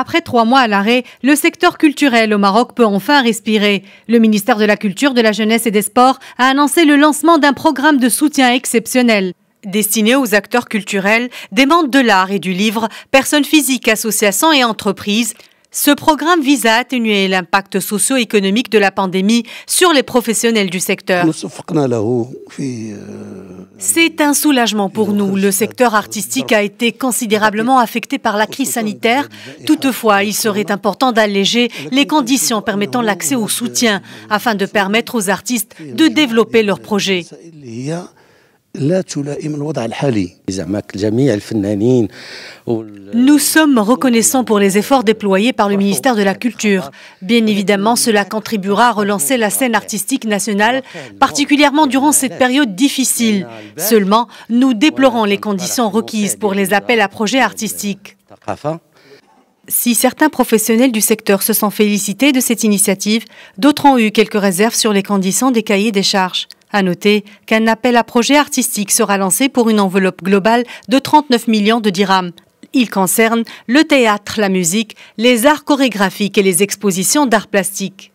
Après trois mois à l'arrêt, le secteur culturel au Maroc peut enfin respirer. Le ministère de la Culture, de la Jeunesse et des Sports a annoncé le lancement d'un programme de soutien exceptionnel. Destiné aux acteurs culturels, des membres de l'art et du livre, personnes physiques, associations et entreprises, ce programme vise à atténuer l'impact socio-économique de la pandémie sur les professionnels du secteur. Euh, c'est un soulagement pour nous. Le secteur artistique euh, a été considérablement affecté par la crise sanitaire. Toutefois, il serait important d'alléger les conditions permettant l'accès au soutien euh, afin de permettre aux artistes de développer leurs projets. Nous sommes reconnaissants pour les efforts déployés par le ministère de la Culture. Bien évidemment, cela contribuera à relancer la scène artistique nationale, particulièrement durant cette période difficile. Seulement, nous déplorons les conditions requises pour les appels à projets artistiques. Si certains professionnels du secteur se sont félicités de cette initiative, d'autres ont eu quelques réserves sur les conditions des cahiers des charges. À noter qu'un appel à projet artistique sera lancé pour une enveloppe globale de 39 millions de dirhams. Il concerne le théâtre, la musique, les arts chorégraphiques et les expositions d'art plastique.